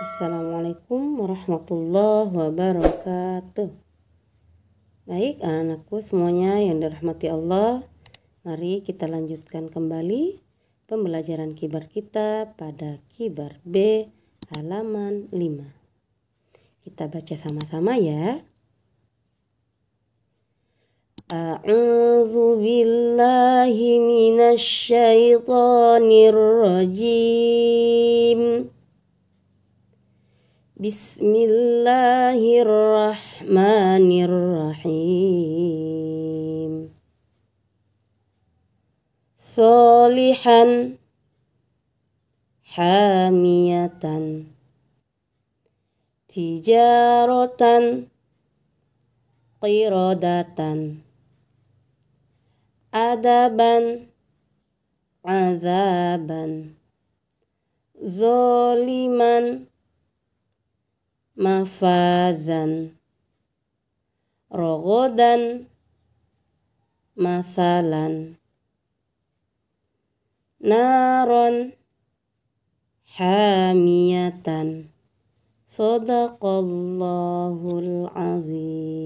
Assalamualaikum warahmatullahi wabarakatuh. Baik, anak-anakku semuanya yang dirahmati Allah, mari kita lanjutkan kembali pembelajaran kibar kita pada kibar B halaman 5. Kita baca sama-sama ya. A'udhu billahi minasy Bismillahirrahmanirrahim. Solihan hamiyatan tijaratan Qirodatan adaban azaban zoliman mafazan rogodan mathalan naron hamiyatan sadaqallahul azim